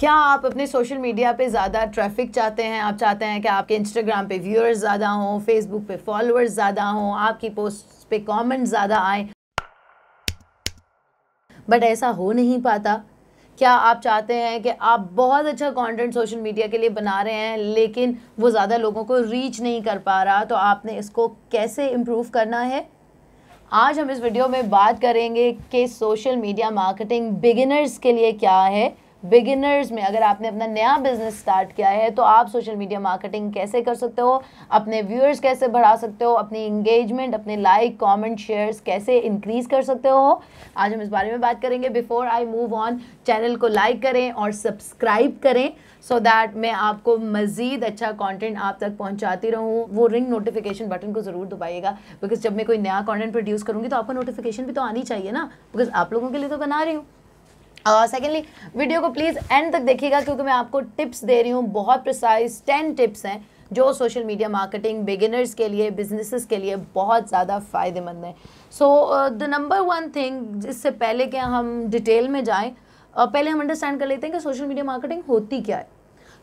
क्या आप अपने सोशल मीडिया पे ज़्यादा ट्रैफिक चाहते हैं आप चाहते हैं कि आपके इंस्टाग्राम पे व्यूअर्स ज़्यादा हों फेसबुक पे फॉलोअर्स ज़्यादा हों आपकी पोस्ट पे कमेंट ज़्यादा आए बट ऐसा हो नहीं पाता क्या आप चाहते हैं कि आप बहुत अच्छा कंटेंट सोशल मीडिया के लिए बना रहे हैं लेकिन वो ज़्यादा लोगों को रीच नहीं कर पा रहा तो आपने इसको कैसे इम्प्रूव करना है आज हम इस वीडियो में बात करेंगे कि सोशल मीडिया मार्केटिंग बिगिनर्स के लिए क्या है बिगिनर्स में अगर आपने अपना नया बिजनेस स्टार्ट किया है तो आप सोशल मीडिया मार्केटिंग कैसे कर सकते हो अपने व्यूअर्स कैसे बढ़ा सकते हो अपनी इंगेजमेंट अपने लाइक कमेंट शेयर्स कैसे इंक्रीज कर सकते हो आज हम इस बारे में बात करेंगे before I move on channel को लाइक करें और सब्सक्राइब करें सो so दैट मैं आपको मज़ीद अच्छा कॉन्टेंट आप तक पहुँचाती रहूँ वो रिंग नोटिफिकेशन बटन को ज़रूर दबाइएगा बिकॉज जब मैं कोई नया कॉन्टेंट प्रोड्यूस करूँगी तो आपको नोटिफिकेशन भी तो आनी चाहिए ना बिकॉज आप लोगों के लिए तो बना रही हूँ सेकेंडली uh, वीडियो को प्लीज़ एंड तक देखिएगा क्योंकि मैं आपको टिप्स दे रही हूँ बहुत प्रिसाइज टेन टिप्स हैं जो सोशल मीडिया मार्केटिंग बिगिनर्स के लिए बिजनेसेस के लिए बहुत ज़्यादा फ़ायदेमंद है so the number one thing जिससे पहले के हम डिटेल में जाएँ uh, पहले हम अंडरस्टैंड कर लेते हैं कि सोशल मीडिया मार्केटिंग होती क्या है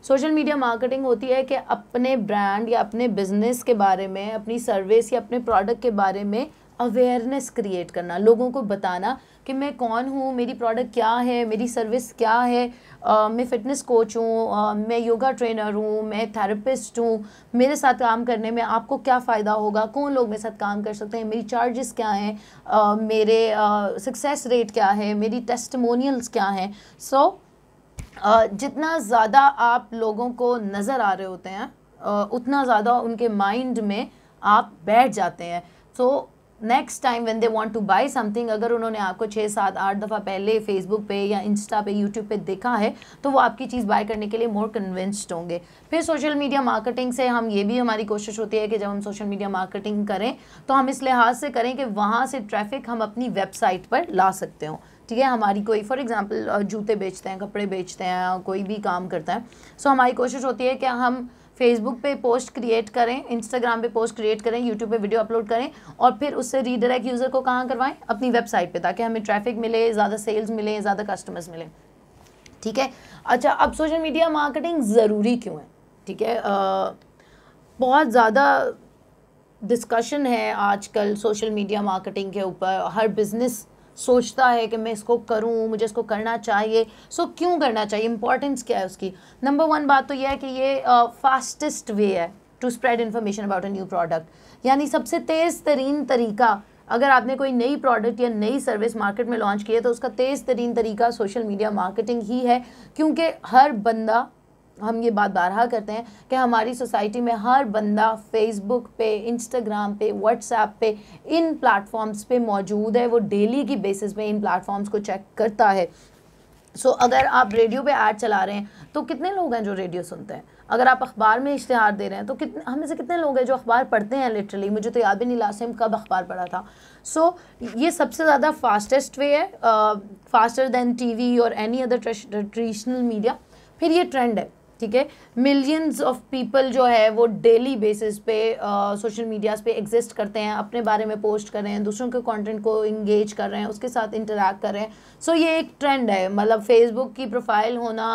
सोशल मीडिया मार्केटिंग होती है कि अपने ब्रांड या अपने बिजनेस के बारे में अपनी सर्विस या अपने प्रोडक्ट के बारे में अवेयरनेस क्रिएट करना लोगों को बताना कि मैं कौन हूँ मेरी प्रोडक्ट क्या है मेरी सर्विस क्या है आ, मैं फ़िटनेस कोच हूँ मैं योगा ट्रेनर हूँ मैं थेरेपिस्ट हूँ मेरे साथ काम करने में आपको क्या फ़ायदा होगा कौन लोग मेरे साथ काम कर सकते हैं मेरी चार्जेस क्या हैं मेरे सक्सेस रेट क्या है मेरी टेस्टमोनियल्स क्या हैं सो so, जितना ज़्यादा आप लोगों को नज़र आ रहे होते हैं आ, उतना ज़्यादा उनके माइंड में आप बैठ जाते हैं so so, next time when they want to buy something अगर उन्होंने आपको छः सात आठ दफ़ा पहले फेसबुक पे या इंस्टा पे यूट्यूब पे देखा है तो वो आपकी चीज़ बाय करने के लिए मोर कन्विंस्ड होंगे फिर सोशल मीडिया मार्केटिंग से हम ये भी हमारी कोशिश होती है कि जब हम सोशल मीडिया मार्केटिंग करें तो हम इस लिहाज से करें कि वहाँ से ट्रैफिक हम अपनी वेबसाइट पर ला सकते हो ठीक है हमारी कोई फॉर एग्ज़ाम्पल जूते बेचते हैं कपड़े बेचते हैं कोई भी काम करता है सो so, हमारी कोशिश होती है कि हम फेसबुक पे पोस्ट क्रिएट करें इंस्टाग्राम पे पोस्ट क्रिएट करें यूट्यूब पे वीडियो अपलोड करें और फिर उससे रीडायरेक्ट यूज़र को कहाँ करवाएं अपनी वेबसाइट पे ताकि हमें ट्रैफिक मिले ज़्यादा सेल्स मिले ज़्यादा कस्टमर्स मिले ठीक है अच्छा अब सोशल मीडिया मार्केटिंग ज़रूरी क्यों है ठीक है बहुत ज़्यादा डिस्कशन है आजकल सोशल मीडिया मार्केटिंग के ऊपर हर बिज़नेस सोचता है कि मैं इसको करूं मुझे इसको करना चाहिए सो so, क्यों करना चाहिए इंपॉर्टेंस क्या है उसकी नंबर वन बात तो यह है कि ये फास्टेस्ट वे है to spread information about a new product यानी सबसे तेज़ तरीन तरीका अगर आपने कोई नई प्रोडक्ट या नई सर्विस मार्केट में लॉन्च की है तो उसका तेज़ तरीन तरीका सोशल मीडिया मार्केटिंग ही है क्योंकि हर बंदा हम ये बात बारहा करते हैं कि हमारी सोसाइटी में हर बंदा फेसबुक पे इंस्टाग्राम पे व्हाट्सएप पे इन प्लेटफॉर्म्स पे मौजूद है वो डेली की बेसिस पे इन प्लेटफॉर्म्स को चेक करता है सो so, अगर आप रेडियो पे ऐड चला रहे हैं तो कितने लोग हैं जो रेडियो सुनते हैं अगर आप अखबार में इश्तहार दे रहे हैं तो कितने हमें से कितने लोग हैं जो अखबार पढ़ते हैं लिटरली मुझे तो याद भी नहीं लास्ट टाइम कब अखबार पढ़ा था सो so, ये सबसे ज़्यादा फास्टेस्ट वे है फास्टर दैन टीवी और एनी अदर ट्रेडिशनल मीडिया फिर ये ट्रेंड है ठीक है मिलियंस ऑफ पीपल जो है वो डेली बेसिस पे सोशल मीडियाज़ पे एग्जिस्ट करते हैं अपने बारे में पोस्ट कर रहे हैं दूसरों के कंटेंट को इंगेज कर रहे हैं उसके साथ इंटरेक्ट कर रहे हैं सो so, ये एक ट्रेंड है मतलब फेसबुक की प्रोफाइल होना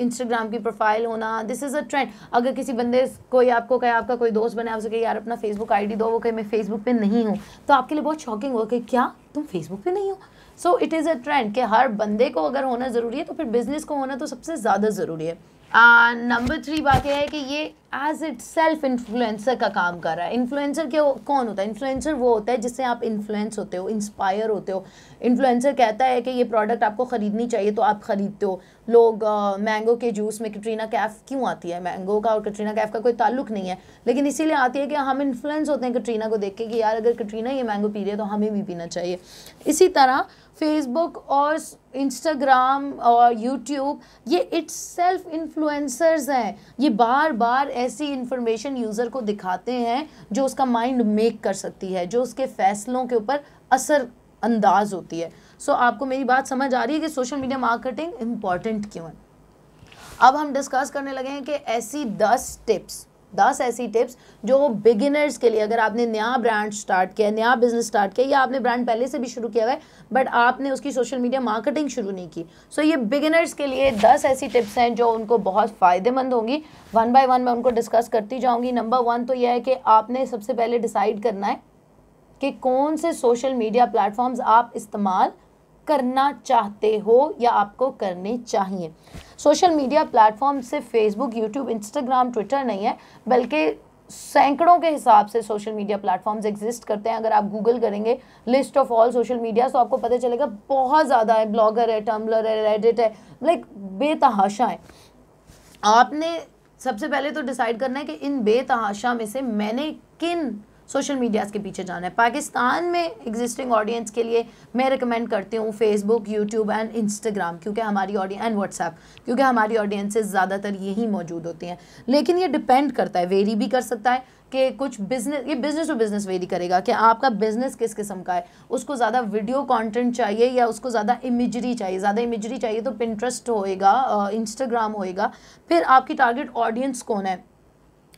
इंस्टाग्राम uh, की प्रोफाइल होना दिस इज़ अ ट्रेंड अगर किसी बंदे कोई आपको कहे आपका कोई दोस्त बने आपसे कहे यार अपना फेसबुक आईडी दो वो कहे मैं फेसबुक पे नहीं हूँ तो आपके लिए बहुत शॉकिंग होगा कि क्या तुम फेसबुक पे नहीं हो so it is a trend कि हर बंदे को अगर होना ज़रूरी है तो फिर बिज़नेस को होना तो सबसे ज़्यादा ज़रूरी है नंबर थ्री बात यह है कि ये एज इट सेल्फ इन्फ्लुएंसर का काम कर रहा है इन्फ्लुएंसर क्यों कौन होता है इन्फ्लुएंसर वो होता है जिससे आप इन्फ्लुएंस होते हो इंस्पायर होते हो इन्फ्लुएंसर कहता है कि ये प्रोडक्ट आपको ख़रीदनी चाहिए तो आप ख़रीदते हो लोग मैंगो के जूस में कटरीना कैफ क्यों आती है मैंगो का और कटरीना कैफ का कोई ताल्लुक नहीं है लेकिन इसीलिए आती है कि हम इन्फ्लुएंस होते हैं कटरीना को देख के कि यार अगर कटरीना ये मैंगो पी रही है तो हमें भी पीना चाहिए इसी तरह फेसबुक और इंस्टाग्राम और यूट्यूब ये इट्स सेल्फ इन्फ्लुएंसर्स हैं ये बार बार ऐसी इंफॉर्मेशन यूज़र को दिखाते हैं जो उसका माइंड मेक कर सकती है जो उसके फैसलों के ऊपर असर अंदाज होती है सो so, आपको मेरी बात समझ आ रही है कि सोशल मीडिया मार्केटिंग इम्पॉर्टेंट क्यों है अब हम डिस्कस करने लगे हैं कि ऐसी दस टिप्स दस ऐसी टिप्स जो बिगिनर्स के लिए अगर आपने नया ब्रांड स्टार्ट किया नया बिजनेस स्टार्ट किया या आपने ब्रांड पहले से भी शुरू किया हुआ है बट आपने उसकी सोशल मीडिया मार्केटिंग शुरू नहीं की सो so, ये बिगिनर्स के लिए दस ऐसी टिप्स हैं जो उनको बहुत फ़ायदेमंद होंगी वन बाय वन मैं उनको डिस्कस करती जाऊँगी नंबर वन तो यह है कि आपने सबसे पहले डिसाइड करना है कि कौन से सोशल मीडिया प्लेटफॉर्म्स आप इस्तेमाल करना चाहते हो या आपको करने चाहिए सोशल मीडिया प्लेटफॉर्म से फेसबुक यूट्यूब इंस्टाग्राम ट्विटर नहीं है बल्कि सैकड़ों के हिसाब से सोशल मीडिया प्लेटफॉर्म्स एग्जिस्ट करते हैं अगर आप गूगल करेंगे list of all social media तो आपको पता चलेगा बहुत ज़्यादा है ब्लॉगर है टम्बलर है रेडिट है लाइक बेतहाशा है आपने सबसे पहले तो डिसाइड करना है कि इन बेतहाशा में से मैंने किन सोशल मीडियाज़ के पीछे जाना है पाकिस्तान में एग्जिस्टिंग ऑडियंस के लिए मैं रिकमेंड करती हूँ फेसबुक यूट्यूब एंड इंस्टाग्राम क्योंकि हमारी ऑडियंस एंड व्हाट्सएप क्योंकि हमारी ऑडियंसेस ज़्यादातर यही मौजूद होती हैं लेकिन ये डिपेंड करता है वेरी भी कर सकता है कि कुछ बिजनेस ये बिजनेस टू बिजनेस वेरी करेगा कि आपका बिजनेस किस किस्म का है उसको ज़्यादा वीडियो कंटेंट चाहिए या उसको ज़्यादा इमेजरी चाहिए ज़्यादा इमेजरी चाहिए तो पिंट्रस्ट होएगा इंस्टाग्राम होएगा फिर आपकी टारगेट ऑडियंस कौन है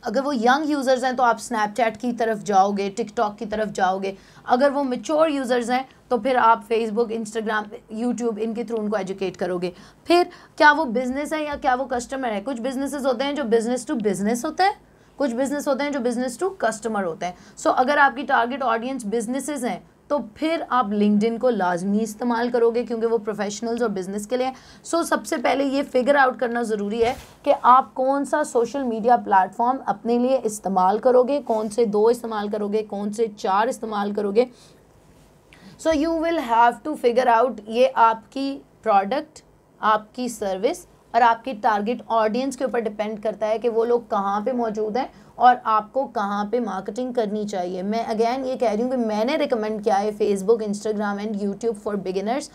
अगर वो यंग यूज़र्स हैं तो आप स्नैपचैट की तरफ जाओगे टिकटॉक की तरफ जाओगे अगर वो मेच्योर यूज़र्स हैं तो फिर आप फेसबुक इंस्टाग्राम यूट्यूब इनके थ्रू उनको एजुकेट करोगे फिर क्या वो बिज़नेस है या क्या वो कस्टमर है कुछ बिजनेसेस होते हैं जो बिज़नेस टू बिज़नेस होते हैं कुछ बिज़नेस होते हैं जो बिज़नेस टू कस्टमर होते हैं सो so, अगर आपकी टारगेट ऑडियंस बिजनेसेस हैं तो फिर आप लिंकड को लाजमी इस्तेमाल करोगे क्योंकि वो प्रोफेशनल्स और बिज़नेस के लिए सो so, सबसे पहले ये फिगर आउट करना ज़रूरी है कि आप कौन सा सोशल मीडिया प्लेटफॉर्म अपने लिए इस्तेमाल करोगे कौन से दो इस्तेमाल करोगे कौन से चार इस्तेमाल करोगे so you will have to figure out ये आपकी प्रोडक्ट आपकी सर्विस और आपकी टारगेट ऑडियंस के ऊपर डिपेंड करता है कि वो लोग कहाँ पे मौजूद हैं और आपको कहाँ पे मार्केटिंग करनी चाहिए मैं अगेन ये कह रही हूँ कि मैंने रिकमेंड किया है Facebook Instagram and YouTube for beginners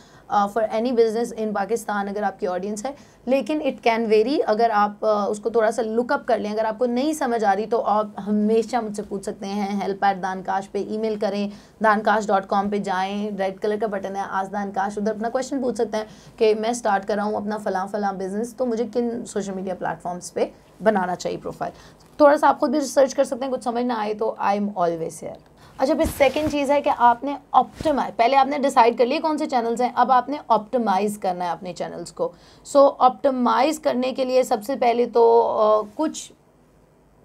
for any business in Pakistan अगर आपकी ऑडियंस है लेकिन इट कैन वेरी अगर आप uh, उसको थोड़ा सा लुकअप कर लें अगर आपको नहीं समझ आ रही तो आप हमेशा मुझसे पूछ सकते हैं हेल्प एट दानकाश पे ईमेल करें दानकाश डॉट कॉम पर जाएँ रेड कलर का बटन है आज दानकाश उधर अपना क्वेश्चन पूछ सकते हैं कि मैं स्टार्ट कर रहा हूँ अपना फ़लाँ फ़लाँ बिज़नेस तो मुझे किन सोशल मीडिया प्लेटफॉर्म्स पर बनाना चाहिए प्रोफाइल थोड़ा सा आप खुद भी रिसर्च कर सकते हैं कुछ समझ ना आए तो आई एम ऑलवेज हेयर अच्छा फिर सेकंड चीज़ है कि आपने ऑप्टिमाइज पहले आपने डिसाइड कर लिए कौन से चैनल्स हैं अब आपने ऑप्टिमाइज़ करना है अपने चैनल्स को सो so, ऑप्टिमाइज़ करने के लिए सबसे पहले तो आ, कुछ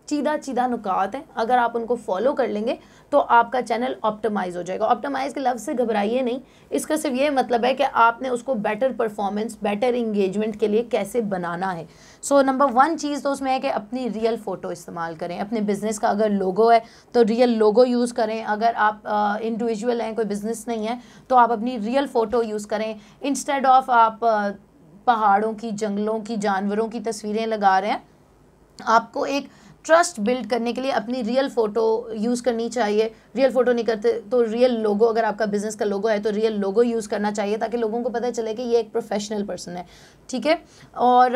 चीदा चीदा नुकात हैं अगर आप उनको फॉलो कर लेंगे तो आपका चैनल ऑप्टोमाइज हो जाएगा ऑप्टोमाइज के लफ्ज़ से घबराइए नहीं इसका सिर्फ ये मतलब है कि आपने उसको बेटर परफॉर्मेंस बेटर इंगेजमेंट के लिए कैसे बनाना है सो नंबर वन चीज़ तो उसमें है कि अपनी रियल फ़ोटो इस्तेमाल करें अपने बिज़नेस का अगर लोगो है तो रियल लोगो यूज़ करें अगर आप इंडिविजुअल हैं कोई बिज़नेस नहीं है तो आप अपनी रियल फ़ोटो यूज़ करें इंस्टेड ऑफ आप पहाड़ों की जंगलों की जानवरों की तस्वीरें लगा रहे हैं आपको एक ट्रस्ट बिल्ड करने के लिए अपनी रियल फ़ोटो यूज़ करनी चाहिए रियल फ़ोटो नहीं करते तो रियल लोगो अगर आपका बिज़नेस का लोगो है तो रियल लोगो यूज़ करना चाहिए ताकि लोगों को पता चले कि ये एक प्रोफेशनल पर्सन है ठीक है और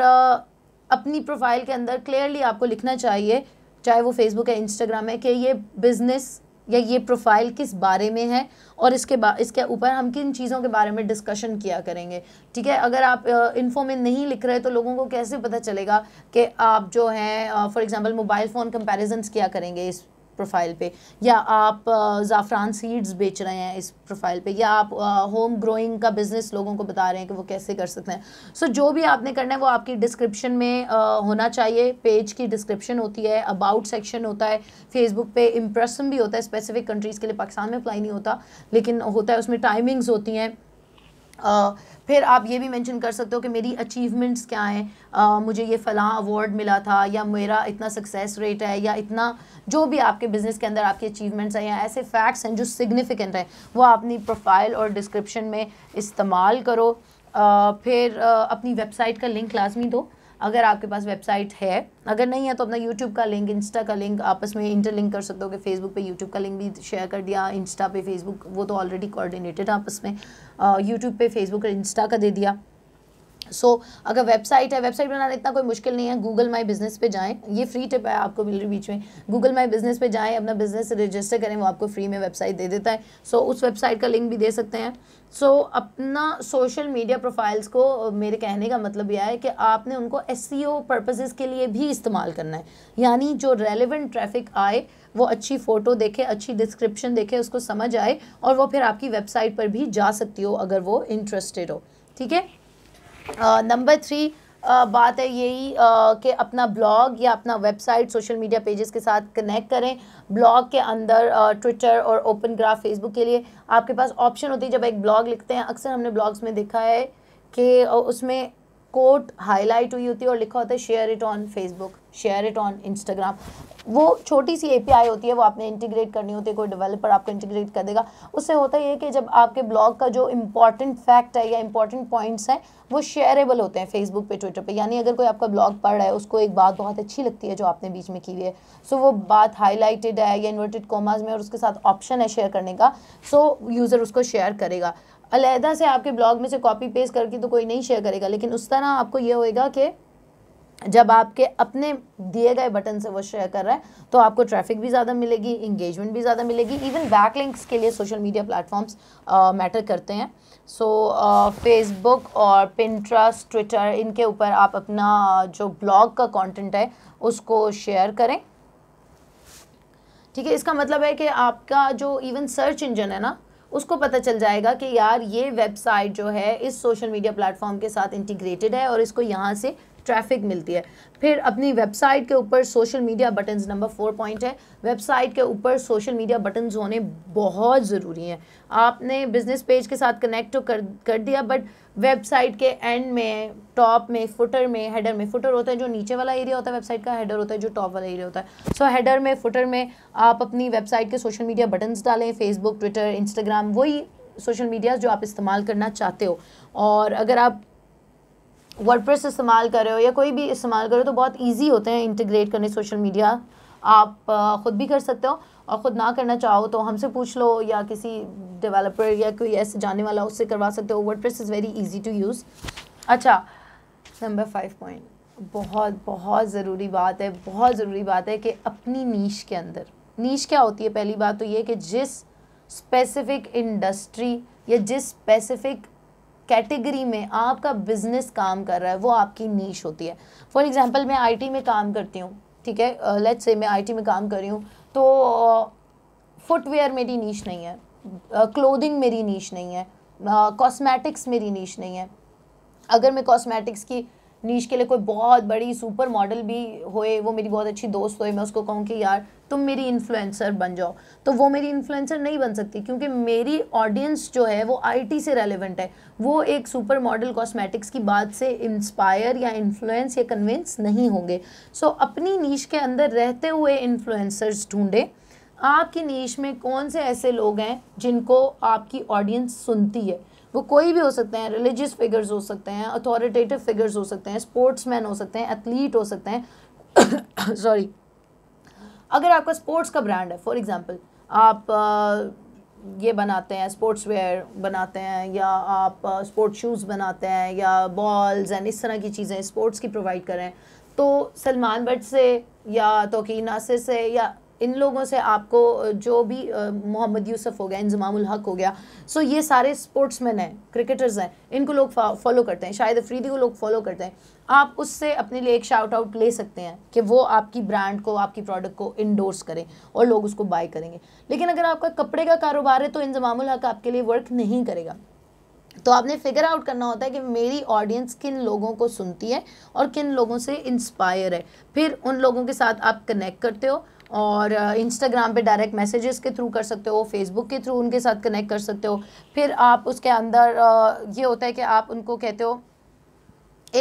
अपनी प्रोफाइल के अंदर क्लियरली आपको लिखना चाहिए चाहे वो फेसबुक है इंस्टाग्राम है कि ये बिज़नेस या ये प्रोफाइल किस बारे में है और इसके बा इसके ऊपर हम किन चीज़ों के बारे में डिस्कशन किया करेंगे ठीक है अगर आप इन्फो में नहीं लिख रहे तो लोगों को कैसे पता चलेगा कि आप जो हैं for example mobile phone comparison किया करेंगे इस प्रोफाइल पे या आप ज़ाफ़रान सीड्स बेच रहे हैं इस प्रोफाइल पे या आप होम ग्रोइंग का बिज़नेस लोगों को बता रहे हैं कि वो कैसे कर सकते हैं सो so, जो भी आपने करना है वो आपकी डिस्क्रिप्शन में आ, होना चाहिए पेज की डिस्क्रिप्शन होती है अबाउट सेक्शन होता है फेसबुक पे इम्प्रेसन भी होता है स्पेसिफिक कंट्रीज़ के लिए पाकिस्तान में अप्लाई नहीं होता लेकिन होता है उसमें टाइमिंग्स होती हैं फिर आप ये भी मेंशन कर सकते हो कि मेरी अचीवमेंट्स क्या हैं मुझे ये फ़लाँ अवार्ड मिला था या मेरा इतना सक्सेस रेट है या इतना जो भी आपके बिज़नेस के अंदर आपकी अचीवमेंट्स हैं या ऐसे फैक्ट्स हैं जो सिग्निफिकेंट हैं वो अपनी प्रोफाइल और डिस्क्रिप्शन में इस्तेमाल करो आ, फिर आ, अपनी वेबसाइट का लिंक लाजमी दो अगर आपके पास वेबसाइट है अगर नहीं है तो अपना यूट्यूब का लिंक इंस्टा का लिंक आपस में इंटरलिंक कर सकते हो कि फेसबुक पे यूट्यूब का लिंक भी शेयर कर दिया इंस्टा पे फेसबुक वो तो ऑलरेडी कोऑर्डिनेटेड आपस में यूट्यूब पे फेसबुक और इंस्टा का दे दिया सो so, अगर वेबसाइट है वेबसाइट बनाना इतना कोई मुश्किल नहीं है गूगल माई बिजनेस पे जाएं ये फ्री टिप है आपको मिल रही बीच में गूगल माई बिजनेस पे जाएं अपना बिजनेस रजिस्टर करें वो आपको फ्री में वेबसाइट दे देता है सो so, उस वेबसाइट का लिंक भी दे सकते हैं सो so, अपना सोशल मीडिया प्रोफाइल्स को मेरे कहने का मतलब यह है कि आपने उनको एस सी e के लिए भी इस्तेमाल करना है यानी जो रेलिवेंट ट्रैफिक आए वो अच्छी फ़ोटो देखे अच्छी डिस्क्रिप्शन देखे उसको समझ आए और वो फिर आपकी वेबसाइट पर भी जा सकती हो अगर वो इंटरेस्टेड हो ठीक है नंबर थ्री आ, बात है यही कि अपना ब्लॉग या अपना वेबसाइट सोशल मीडिया पेजेस के साथ कनेक्ट करें ब्लॉग के अंदर ट्विटर और ओपन ग्राफ फेसबुक के लिए आपके पास ऑप्शन होती है जब एक ब्लॉग लिखते हैं अक्सर हमने ब्लॉग्स में देखा है कि उसमें कोट हाईलाइट हुई होती है और लिखा होता है share it on Facebook share it on Instagram वो छोटी सी एपीआई होती है वो आपने इंटीग्रेट करनी होती है कोई डेवलपर आपको इंटीग्रेट कर देगा उससे होता है कि जब आपके ब्लॉग का जो इंपॉर्टेंट फैक्ट है या इंपॉर्टेंट पॉइंट्स हैं वो शेयरेबल होते हैं फेसबुक पे ट्विटर पे यानी अगर कोई आपका ब्लॉग पढ़ रहा है उसको एक बात बहुत अच्छी लगती है जो आपने बीच में की हुई है सो वो बात हाईलाइटेड है या इन्वर्टेड कॉमर्स में और उसके साथ ऑप्शन है शेयर करने का सो यूज़र उसको शेयर करेगा अलहदा से आपके ब्लॉग में से कॉपी पेस्ट करके तो कोई नहीं शेयर करेगा लेकिन उस तरह आपको ये होएगा कि जब आपके अपने दिए गए बटन से वो शेयर कर रहा है तो आपको ट्रैफिक भी ज़्यादा मिलेगी इंगेजमेंट भी ज़्यादा मिलेगी इवन बैकलिंक्स के लिए सोशल मीडिया प्लेटफॉर्म्स मैटर करते हैं सो so, फेसबुक और पिंट्रस्ट ट्विटर इनके ऊपर आप अपना जो ब्लॉग का कॉन्टेंट है उसको शेयर करें ठीक है इसका मतलब है कि आपका जो इवन सर्च इंजन है ना उसको पता चल जाएगा कि यार ये वेबसाइट जो है इस सोशल मीडिया प्लेटफॉर्म के साथ इंटीग्रेटेड है और इसको यहाँ से ट्रैफिक मिलती है फिर अपनी वेबसाइट के ऊपर social media buttons number four point है वेबसाइट के ऊपर सोशल मीडिया बटन्स होने बहुत ज़रूरी हैं आपने बिज़नेस पेज के साथ कनेक्ट तो कर कर दिया बट वेबसाइट के एंड में टॉप में फुटर में हेडर में फुटर होता है जो नीचे वाला एरिया होता है वेबसाइट का हेडर होता है जो टॉप वाला एरिया होता है सो so, हेडर में फुटर में आप अपनी वेबसाइट के सोशल मीडिया बटन्स डालें फेसबुक ट्विटर इंस्टाग्राम वही सोशल मीडिया जो आप इस्तेमाल करना चाहते हो और अगर आप वर्डप्रेस इस्तेमाल कर रहे हो या कोई भी इस्तेमाल करो तो बहुत ईजी होते हैं इंटीग्रेट करने सोशल मीडिया आप ख़ुद भी कर सकते हो और ख़ुद ना करना चाहो तो हमसे पूछ लो या किसी डेवलपर या कोई ऐसे जाने वाला उससे करवा सकते हो WordPress is very easy to use अच्छा नंबर फाइव पॉइंट बहुत बहुत ज़रूरी बात है बहुत ज़रूरी बात है कि अपनी नीश के अंदर नीश क्या होती है पहली बात तो ये कि जिस स्पेसिफ़िक इंडस्ट्री या जिस स्पेसिफ़िक कैटेगरी में आपका बिजनेस काम कर रहा है वो आपकी नीच होती है फॉर एग्जांपल मैं आईटी में काम करती हूँ ठीक है uh, से मैं आईटी में काम कर रही हूँ तो फुटवेयर uh, मेरी नीच नहीं है क्लोथिंग uh, मेरी नीच नहीं है कॉस्मेटिक्स uh, मेरी नीच नहीं है अगर मैं कॉस्मेटिक्स की नीच के लिए कोई बहुत बड़ी सुपर मॉडल भी होए वो मेरी बहुत अच्छी दोस्त होए मैं उसको कहूँ कि यार तुम मेरी इन्फ्लुएंसर बन जाओ तो वो मेरी इन्फ्लुएंसर नहीं बन सकती क्योंकि मेरी ऑडियंस जो है वो आईटी से रेलेवेंट है वो एक सुपर मॉडल कॉस्मेटिक्स की बात से इंस्पायर या इन्फ्लुएंस या कन्विंस नहीं होंगे सो so, अपनी नीच के अंदर रहते हुए इन्फ्लुएंसर्स ढूँढें आपकी नीच में कौन से ऐसे लोग हैं जिनको आपकी ऑडियंस सुनती है वो कोई भी हो सकते हैं रिलीजियस फिगर्स हो सकते हैं अथॉरिटेटिव फिगर्स हो सकते हैं मैन हो सकते हैं एथलीट हो सकते हैं सॉरी अगर आपका स्पोर्ट्स का ब्रांड है फॉर एग्ज़ाम्पल आप ये बनाते हैं स्पोर्ट्स वेयर बनाते हैं या आप स्पोर्ट्स शूज़ बनाते हैं या बॉल्स एंड इस तरह की चीज़ें स्पोर्ट्स की प्रोवाइड करें तो सलमान बट से या तोकीन नासिर से या इन लोगों से आपको जो भी मोहम्मद यूसुफ हो गया इंजमाम हक हो गया सो ये सारे स्पोर्ट्समैन हैं क्रिकेटर्स हैं इनको लोग फॉलो करते हैं शायद अफरीदी को लोग फॉलो करते हैं आप उससे अपने लिए एक शाउट आउट ले सकते हैं कि वो आपकी ब्रांड को आपकी प्रोडक्ट को इंडोर्स करें और लोग उसको बाय करेंगे लेकिन अगर आपका कपड़े का कारोबार है तो इंजमाम हक आपके लिए वर्क नहीं करेगा तो आपने फिगर आउट करना होता है कि मेरी ऑडियंस किन लोगों को सुनती है और किन लोगों से इंस्पायर है फिर उन लोगों के साथ आप कनेक्ट करते हो और इंस्टाग्राम पे डायरेक्ट मैसेजेस के थ्रू कर सकते हो फेसबुक के थ्रू उनके साथ कनेक्ट कर सकते हो फिर आप उसके अंदर ये होता है कि आप उनको कहते हो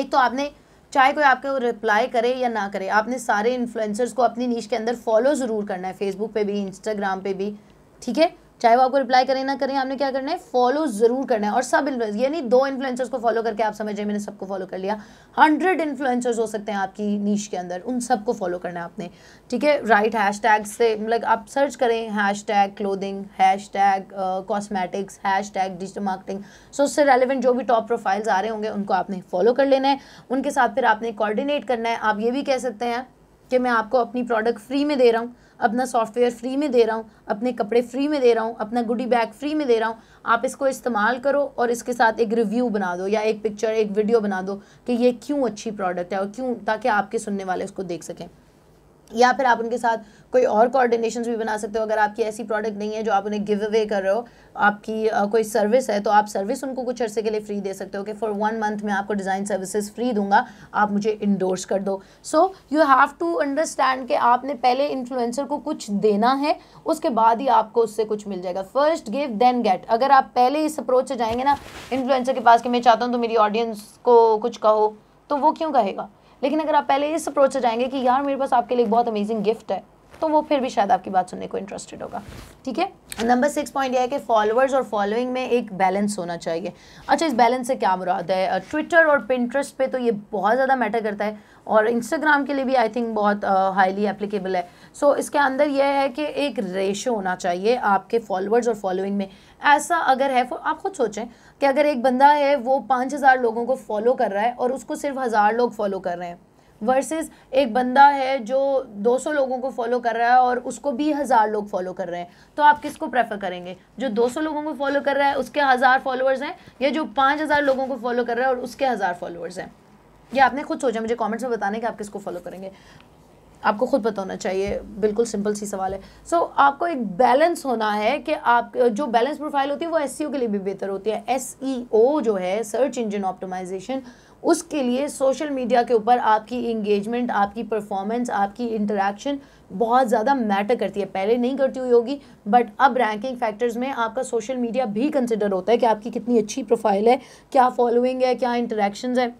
एक तो आपने चाहे कोई आपके रिप्लाई करे या ना करे आपने सारे इन्फ्लुएंसर्स को अपनी नीच के अंदर फॉलो ज़रूर करना है फेसबुक पे भी इंस्टाग्राम पे भी ठीक है चाहे वो आपको रिप्लाई करें ना करें आपने क्या करना है फॉलो ज़रूर करना है और सब इन्फ्लुएंस यानी दो इन्फ्लुएंसर्स को फॉलो करके आप समझिए मैंने सबको फॉलो कर लिया हंड्रेड इन्फ्लुएंसर्स हो सकते हैं आपकी नीच के अंदर उन सबको फॉलो करना है आपने ठीक है राइट हैश टैग से मतलब आप सर्च करें hashtag clothing hashtag cosmetics hashtag digital marketing so उससे रेलिवेंट जो भी टॉप प्रोफाइल्स आ रहे होंगे उनको आपने फॉलो कर लेना है उनके साथ फिर आपने कोऑर्डिनेट करना है आप ये भी कह सकते हैं कि मैं आपको अपनी प्रोडक्ट फ्री में दे रहा हूँ अपना सॉफ्टवेयर फ्री में दे रहा हूँ अपने कपड़े फ्री में दे रहा हूँ अपना गुडी बैग फ्री में दे रहा हूँ आप इसको इस्तेमाल करो और इसके साथ एक रिव्यू बना दो या एक पिक्चर एक वीडियो बना दो कि ये क्यों अच्छी प्रोडक्ट है और क्यों ताकि आपके सुनने वाले उसको देख सकें या फिर आप उनके साथ कोई और कोऑर्डिनेशन भी बना सकते हो अगर आपकी ऐसी प्रोडक्ट नहीं है जो आप उन्हें गिव अवे कर रहे हो आपकी आ, कोई सर्विस है तो आप सर्विस उनको कुछ अर्से के लिए फ्री दे सकते हो कि फॉर वन मंथ में आपको डिज़ाइन सर्विसेज फ्री दूंगा आप मुझे इंडोर्स कर दो so you have to understand कि आपने पहले इन्फ्लुएंसर को कुछ देना है उसके बाद ही आपको उससे कुछ मिल जाएगा फर्स्ट गिव देन गेट अगर आप पहले इस अप्रोच से जाएंगे ना इन्फ्लुएंसर के पास कि मैं चाहता हूँ तो मेरी ऑडियंस को कुछ कहो तो वो क्यों कहेगा लेकिन अगर आप पहले इस अप्रोच से जाएंगे कि यार मेरे पास आपके लिए बहुत अमेजिंग गिफ्ट है तो वो फिर भी शायद आपकी बात सुनने को इंटरेस्टेड होगा ठीक है नंबर सिक्स पॉइंट यह है कि फॉलोअर्स और फॉलोइंग में एक बैलेंस होना चाहिए अच्छा इस बैलेंस से क्या मुराद है ट्विटर और पिंट्रस्ट पे तो ये बहुत ज़्यादा मैटर करता है और इंस्टाग्राम के लिए भी आई थिंक बहुत हाईली uh, एप्लीकेबल है सो so, इसके अंदर यह है कि एक रेशो होना चाहिए आपके फॉलोअर्स और फॉलोइंग में ऐसा अगर है आप खुद सोचें कि अगर एक बंदा है वो पाँच हज़ार लोगों को फॉलो कर रहा है और उसको सिर्फ हज़ार लोग फॉलो कर रहे हैं वर्सेस एक बंदा है जो 200 लोगों को फॉलो कर रहा है और उसको भी हज़ार लोग फॉलो कर रहे हैं तो आप किसको प्रेफर करेंगे जो 200 लोगों को फॉलो कर रहा है उसके हज़ार फॉलोअर्स हैं या जो पाँच हज़ार लोगों को फॉलो कर रहा है और उसके हज़ार फॉलोअर्स हैं या आपने खुद सोचा मुझे कमेंट्स में बताने कि आप किसको फॉलो करेंगे आपको खुद पता होना चाहिए बिल्कुल सिंपल सी सवाल है सो so, आपको एक बैलेंस होना है कि आप जो बैलेंस प्रोफाइल होती है वो एस e के लिए भी बेहतर होती है एस e जो है सर्च इंजन ऑप्टोमाइजेशन उसके लिए सोशल मीडिया के ऊपर आपकी इंगेजमेंट आपकी परफॉर्मेंस आपकी इंटरेक्शन बहुत ज़्यादा मैटर करती है पहले नहीं करती हुई होगी बट अब रैंकिंग फैक्टर्स में आपका सोशल मीडिया भी कंसिडर होता है कि आपकी कितनी अच्छी प्रोफाइल है क्या फॉलोइंग है क्या इंटरेक्शन है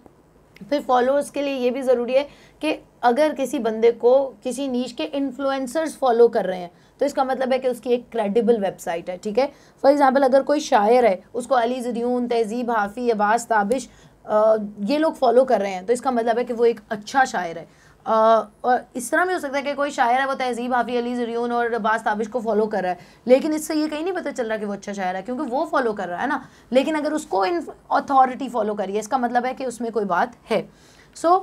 फिर फॉलोअर्स के लिए ये भी ज़रूरी है कि अगर किसी बंदे को किसी नीच के इन्फ्लुएंसर्स फॉलो कर रहे हैं तो इसका मतलब है कि उसकी एक क्रेडिबल वेबसाइट है ठीक है फॉर एग्ज़ाम्पल अगर कोई शायर है उसको अली जदयून तहजीब हाफ़ी अब्बास ताबिश ये लोग फॉलो कर रहे हैं तो इसका मतलब है कि वो एक अच्छा शायर है और इस तरह भी हो सकता है कि कोई शायर है वो तहजीब हाफी अली जरियून और बास ताबिश को फॉलो कर रहा है लेकिन इससे ये कहीं नहीं पता चल रहा कि वो अच्छा शायर है क्योंकि वो फॉलो कर रहा है ना लेकिन अगर उसको इन अथॉरिटी फॉलो करिए इसका मतलब है कि उसमें कोई बात है सो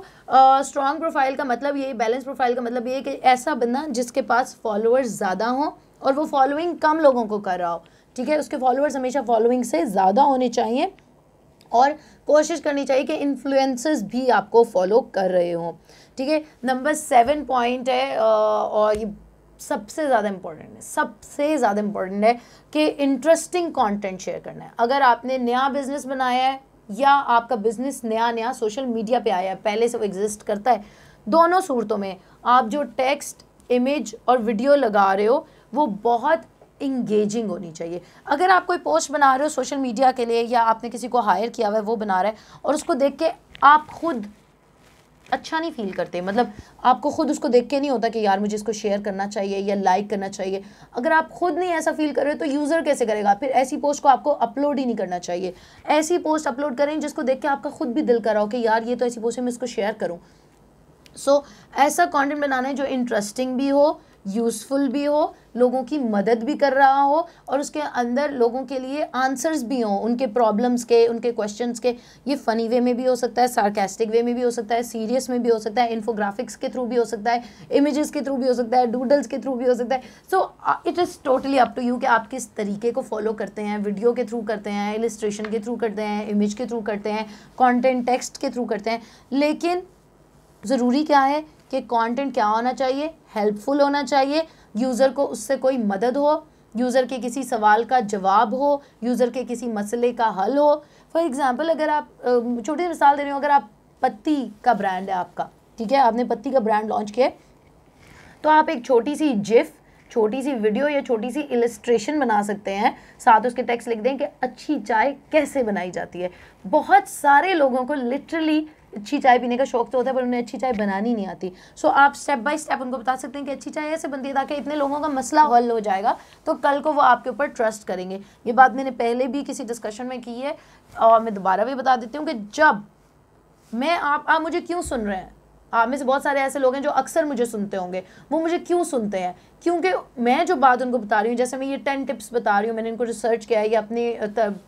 स्ट्रॉन्ग प्रोफाइल का मतलब ये बैलेंस प्रोफाइल का मतलब ये कि ऐसा बंदा जिसके पास फॉलोअर्स ज़्यादा हों और वो फॉलोइंग कम लोगों को कर रहा हो ठीक है उसके फॉलोअर्स हमेशा फॉलोइंग से ज़्यादा होने चाहिए और कोशिश करनी चाहिए कि इन्फ्लुएंसर्स भी आपको फॉलो कर रहे हों ठीक है नंबर सेवन पॉइंट है और ये सबसे ज़्यादा इम्पोर्टेंट है सबसे ज़्यादा इम्पोर्टेंट है कि इंटरेस्टिंग कंटेंट शेयर करना है अगर आपने नया बिजनेस बनाया है या आपका बिजनेस नया नया सोशल मीडिया पे आया है पहले से वो एग्जिस्ट करता है दोनों सूरतों में आप जो टेक्स्ट इमेज और वीडियो लगा रहे हो वो बहुत इंगेजिंग होनी चाहिए अगर आप कोई पोस्ट बना रहे हो सोशल मीडिया के लिए या आपने किसी को हायर किया हुआ है वो बना रहा है और उसको देख के आप खुद अच्छा नहीं फील करते मतलब आपको खुद उसको देख के नहीं होता कि यार मुझे इसको शेयर करना चाहिए या लाइक करना चाहिए अगर आप खुद नहीं ऐसा फील कर रहे हो तो यूज़र कैसे करेगा फिर ऐसी पोस्ट को आपको अपलोड ही नहीं करना चाहिए ऐसी पोस्ट अपलोड करें जिसको देख के आपका खुद भी दिल करा हो कि यार ये तो ऐसी पोस्ट है मैं इसको शेयर करूँ सो so, ऐसा कॉन्टेंट बनाना है जो इंटरेस्टिंग भी हो यूज़फुल भी हो लोगों की मदद भी कर रहा हो और उसके अंदर लोगों के लिए आंसर्स भी हों उनके प्रॉब्लम्स के उनके क्वेश्चंस के ये फ़नी वे में भी हो सकता है सार्केस्टिक वे में भी हो सकता है सीरियस में भी हो सकता है इन्फोग्राफिक्स के थ्रू भी हो सकता है इमेजेस के थ्रू भी हो सकता है डूडल्स के थ्रू भी हो सकता है so it is totally up to you कि आप किस तरीके को फॉलो करते हैं वीडियो के थ्रू करते हैं इलिस्ट्रेशन के थ्रू करते हैं इमेज के थ्रू करते हैं कॉन्टेंट टेक्स्ट के थ्रू करते हैं लेकिन ज़रूरी क्या है कि कंटेंट क्या होना चाहिए हेल्पफुल होना चाहिए यूज़र को उससे कोई मदद हो यूज़र के किसी सवाल का जवाब हो यूज़र के किसी मसले का हल हो फॉर एग्ज़ाम्पल अगर आप छोटी सी मिसाल दे रही हो अगर आप पत्ती का ब्रांड है आपका ठीक है आपने पत्ती का ब्रांड लॉन्च किया तो आप एक छोटी सी जिफ छोटी सी वीडियो या छोटी सी इलस्ट्रेशन बना सकते हैं साथ उसके टेक्स्ट लिख दें कि अच्छी चाय कैसे बनाई जाती है बहुत सारे लोगों को लिटरली अच्छी चाय पीने का शौक तो होता है पर उन्हें अच्छी चाय बनानी नहीं आती सो so, आप स्टेप बाय स्टेप उनको बता सकते हैं कि अच्छी चाय ऐसे बनती है ताकि इतने लोगों का मसला हल हो जाएगा तो कल को वो आपके ऊपर ट्रस्ट करेंगे ये बात मैंने पहले भी किसी डिस्कशन में की है और मैं दोबारा भी बता देती हूँ कि जब मैं आप आप मुझे क्यों सुन रहे हैं आप में से बहुत सारे ऐसे लोग हैं जो अक्सर मुझे सुनते होंगे वो मुझे क्यों सुनते हैं क्योंकि मैं जो बात उनको बता रही हूँ जैसे मैं ये टेन टिप्स बता रही हूँ मैंने इनको रिसर्च किया है या अपने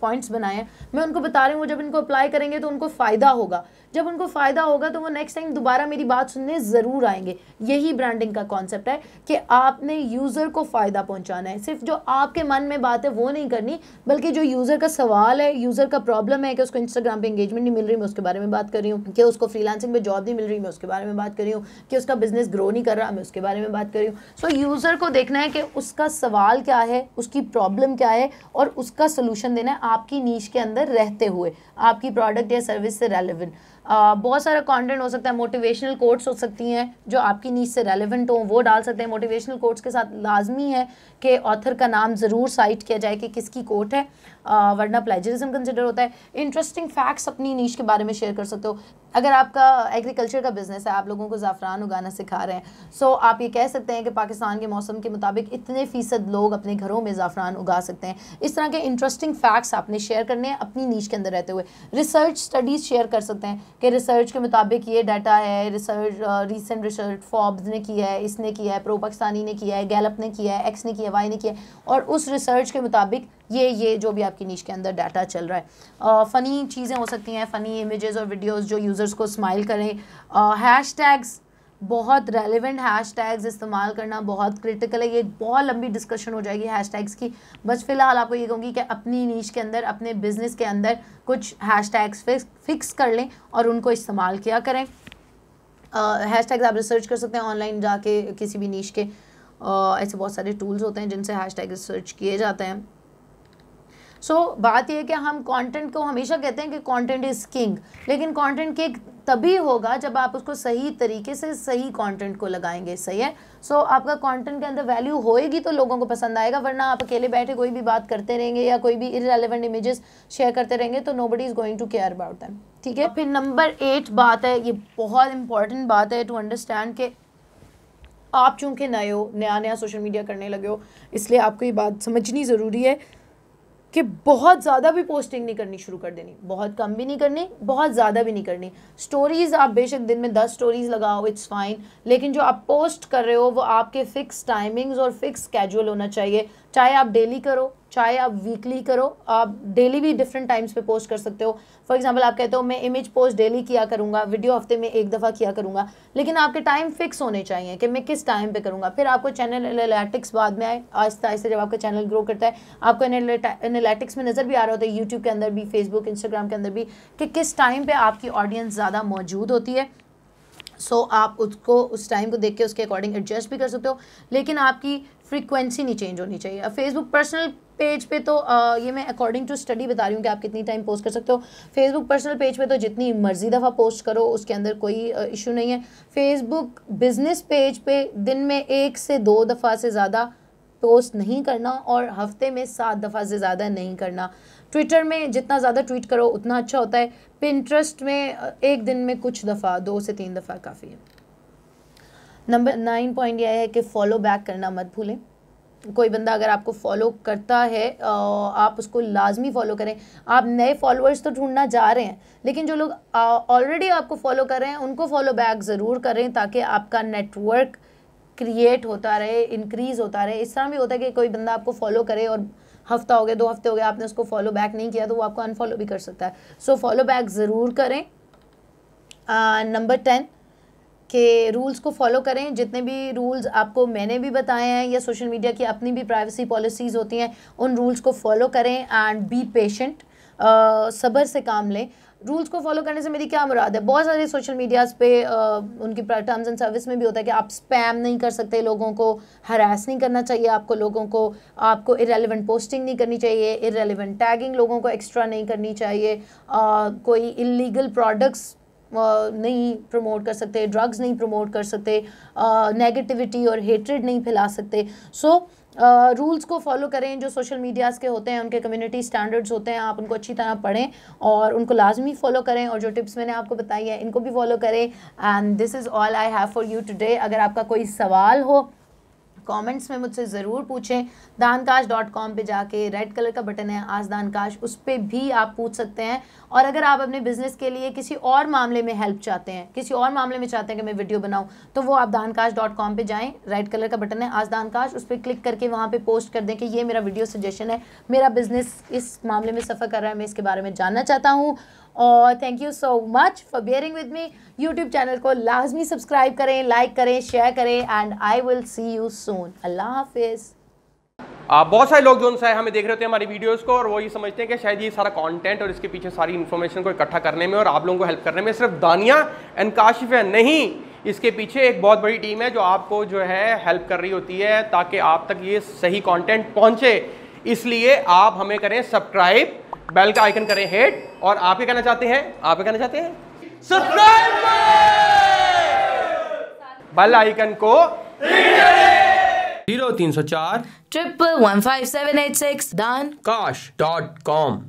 पॉइंट्स बनाए हैं मैं उनको बता रही हूँ वो जब इनको अप्लाई करेंगे तो उनको फ़ायदा होगा जब उनको फ़ायदा होगा तो वो नेक्स्ट टाइम दोबारा मेरी बात सुनने ज़रूर आएंगे यही ब्रांडिंग का कॉन्सेप्ट है कि आपने यूज़र को फ़ायदा पहुँचाना है सिर्फ जो आपके मन में बात है वो नहीं करनी बल्कि जो यूज़र का सवाल है यूज़र का प्रॉब्लम है कि उसको इंस्टाग्राम पर इंगेजमेंट नहीं मिल रही मैं उसके बारे में बात कर रही हूँ कि उसको फ्रीलांसिंग में जॉब नहीं मिल रही मैं उसके बारे में बात कर रही हूँ कि उसका बिज़नेस ग्रो नहीं कर रहा मैं उसके बारे में बात कर रही हूँ सो यूज़र को देखना है कि उसका सवाल क्या है उसकी प्रॉब्लम क्या है और उसका सोल्यूशन देना है आपकी नीच के अंदर रहते हुए आपकी प्रोडक्ट या सर्विस से रेलिवेंट बहुत सारा कंटेंट हो सकता है मोटिवेशनल कोट्स हो सकती हैं जो आपकी नीच से रेलिवेंट हो वो डाल सकते हैं मोटिवेशनल कोट्स के साथ लाजमी है कि ऑथर का नाम ज़रूर साइट किया जाए कि किसकी कोट है वरना प्लेजरिज्म कंसिडर होता है इंटरेस्टिंग फैक्ट्स अपनी नीच के बारे में शेयर कर सकते हो अगर आपका एग्रीकल्चर का बिजनेस है आप लोगों को ज़ाफ़रान उगाना सिखा रहे हैं सो आप ये कह सकते हैं कि पाकिस्तान के मौसम के मुताबिक इतने फ़ीसद लोग अपने घरों में ज़ाफ़रान उगा सकते हैं इस तरह के इंटरेस्टिंग फैक्ट्स आपने शेयर करने हैं अपनी नीच के अंदर रहते हुए रिसर्च स्टडीज़ शेयर कर सकते हैं कि रिसर्च के मुताबिक ये डाटा है रिसर्च रिसेंट रिसर्च फॉब्स ने किया है इसने किया है प्रो पाकिस्तानी ने किया है गैलप ने किया है एक्स ने किया है वाई ने किया है और उस रिसर्च के मुताबिक ये ये जो भी आपकी नीच के अंदर डाटा चल रहा है फ़नी uh, चीज़ें हो सकती हैं फ़नी इमेजेस और वीडियोस जो यूज़र्स को स्माइल करें हैश uh, टैग्स बहुत रेलिवेंट हैश टैग्स इस्तेमाल करना बहुत क्रिटिकल है ये बहुत लंबी डिस्कशन हो जाएगी हैश टैग्स की बस फिलहाल आपको ये कहूँगी कि अपनी नीच के अंदर अपने बिजनेस के अंदर कुछ हैश टैग्स फिक्स कर लें और उनको इस्तेमाल किया करें हैश uh, टैग्स आप रिसर्च कर सकते हैं ऑनलाइन जाके किसी भी नीच के uh, ऐसे बहुत सारे टूल्स होते हैं जिनसे हैश टैग रिसर्च किए जाते हैं सो so, बात यह कि हम कंटेंट को हमेशा कहते हैं कि कंटेंट इज़ किंग लेकिन कंटेंट किंग तभी होगा जब आप उसको सही तरीके से सही कंटेंट को लगाएंगे सही है सो so, आपका कंटेंट के अंदर वैल्यू होएगी तो लोगों को पसंद आएगा वरना आप अकेले बैठे कोई भी बात करते रहेंगे या कोई भी इरेलीवेंट इमेजेस शेयर करते रहेंगे तो nobody is going to care about them ठीक है फिर नंबर एट बात है ये बहुत इंपॉर्टेंट बात है टू अंडरस्टैंड के आप चूँकि नए हो नया नया सोशल मीडिया करने लगे हो इसलिए आपको ये बात समझनी ज़रूरी है कि बहुत ज़्यादा भी पोस्टिंग नहीं करनी शुरू कर देनी बहुत कम भी नहीं करनी बहुत ज़्यादा भी नहीं करनी स्टोरीज़ आप बेशक दिन में दस स्टोरीज़ लगाओ इट्स फाइन लेकिन जो आप पोस्ट कर रहे हो वो आपके फ़िक्स टाइमिंग्स और फिक्स कैजुअल होना चाहिए चाहे आप डेली करो चाहे आप वीकली करो आप डेली भी डिफरेंट टाइम्स पे पोस्ट कर सकते हो फॉर एग्जांपल आप कहते हो मैं इमेज पोस्ट डेली किया करूँगा वीडियो हफ्ते में एक दफ़ा किया करूँगा लेकिन आपके टाइम फिक्स होने चाहिए कि मैं किस टाइम पे करूँगा फिर आपको चैनल एनालिटिक्स बाद में आए आहिस्ता आहिस्ते जब आपका चैनल ग्रो करता है आपको एनालिटिक्स में नज़र भी आ रहा होता है यूट्यूब के अंदर भी फेसबुक इंस्टाग्राम के अंदर भी कि किस टाइम पर आपकी ऑडियंस ज़्यादा मौजूद होती है सो so, आप उसको उस टाइम को देख के उसके अकॉर्डिंग एडजस्ट भी कर सकते हो लेकिन आपकी फ्रीक्वेंसी नहीं चेंज होनी चाहिए फेसबुक पर्सनल पेज पे तो आ, ये मैं अकॉर्डिंग टू स्टडी बता रही हूँ कि आप कितनी टाइम पोस्ट कर सकते हो फेसबुक पर्सनल पेज पे तो जितनी मर्जी दफ़ा पोस्ट करो उसके अंदर कोई इशू नहीं है फेसबुक बिजनेस पेज पे दिन में एक से दो दफ़ा से ज़्यादा पोस्ट नहीं करना और हफ्ते में सात दफ़ा से ज़्यादा नहीं करना ट्विटर में जितना ज़्यादा ट्वीट करो उतना अच्छा होता है पिंट्रस्ट में एक दिन में कुछ दफ़ा दो से तीन दफ़ा काफ़ी है नंबर नाइन पॉइंट यह है कि फॉलो बैक करना मत भूलें कोई बंदा अगर आपको फॉलो करता है आप उसको लाजमी फॉलो करें आप नए फॉलोअर्स तो ढूंढना जा रहे हैं लेकिन जो लोग ऑलरेडी आपको फॉलो कर रहे हैं उनको फॉलो बैक ज़रूर करें ताकि आपका नेटवर्क क्रिएट होता रहे इंक्रीज़ होता रहे इस तरह भी होता है कि कोई बंदा आपको फॉलो करे और हफ्ता हो गया दो हफ्ते हो गए आपने उसको फॉलो बैक नहीं किया तो वो आपको अनफॉलो भी कर सकता है सो फॉलो बैक ज़रूर करें नंबर टेन कि रूल्स को फॉलो करें जितने भी रूल्स आपको मैंने भी बताए हैं या सोशल मीडिया की अपनी भी प्राइवेसी पॉलिसीज़ होती हैं उन रूल्स को फॉलो करें एंड बी पेशेंट सब्र से काम लें रूल्स को फॉलो करने से मेरी क्या मुराद है बहुत सारे सोशल मीडियाज़ पे आ, उनकी टर्म्स एंड सर्विस में भी होता है कि आप स्पैम नहीं कर सकते लोगों को हरास नहीं करना चाहिए आपको लोगों को आपको इरेलीवेंट पोस्टिंग नहीं करनी चाहिए इरेलीवेंट टैगिंग लोगों को एक्स्ट्रा नहीं करनी चाहिए आ, कोई इलीगल प्रोडक्ट्स नहीं प्रमोट कर सकते ड्रग्स नहीं प्रमोट कर सकते नेगेटिविटी और हेट्रेड नहीं फैला सकते सो रूल्स uh, को फॉलो करें जो सोशल मीडियाज़ के होते हैं उनके कम्युनिटी स्टैंडर्ड्स होते हैं आप उनको अच्छी तरह पढ़ें और उनको लाजमी फॉलो करें और जो टिप्स मैंने आपको बताई है इनको भी फॉलो करें and this is all I have for you today अगर आपका कोई सवाल हो कमेंट्स में मुझसे ज़रूर पूछें दानकाश डॉट कॉम पर जाके रेड कलर का बटन है आज दानकाश उस पर भी आप पूछ सकते हैं और अगर आप अपने बिजनेस के लिए किसी और मामले में हेल्प चाहते हैं किसी और मामले में चाहते हैं कि मैं वीडियो बनाऊँ तो वो आप दानकाश डॉट कॉम पर जाएँ रेड कलर का बटन है आज दानकाश उस पर क्लिक करके वहाँ पर पोस्ट कर दें कि ये मेरा वीडियो सजेशन है मेरा बिजनेस इस मामले में सफ़र कर रहा है मैं इसके बारे में जानना चाहता हूँ और thank you so much for bearing with me YouTube channel को लाजमी सब्सक्राइब करें लाइक करें शेयर करें and I will see you soon अल्लाह हाफिज़ बहुत सारे लोग जो है हमें देख रहे होते हैं हमारी वीडियोस को और वो ये समझते हैं कि शायद ये सारा कंटेंट और इसके पीछे सारी इन्फॉर्मेशन को इकट्ठा करने में और आप लोगों को हेल्प करने में सिर्फ दानिया एंड काशिफ है नहीं इसके पीछे एक बहुत बड़ी टीम है जो आपको जो है हेल्प कर रही होती है ताकि आप तक ये सही कॉन्टेंट पहुँचे इसलिए आप हमें करें सब्सक्राइब बेल का आइकन करें हेड और आप क्या कहना चाहते हैं आप क्या कहना चाहते हैं सब्सक्राइब बेल आइकन को जीरो तीन सौ चार triple one five seven eight six डॉन काश डॉट कॉम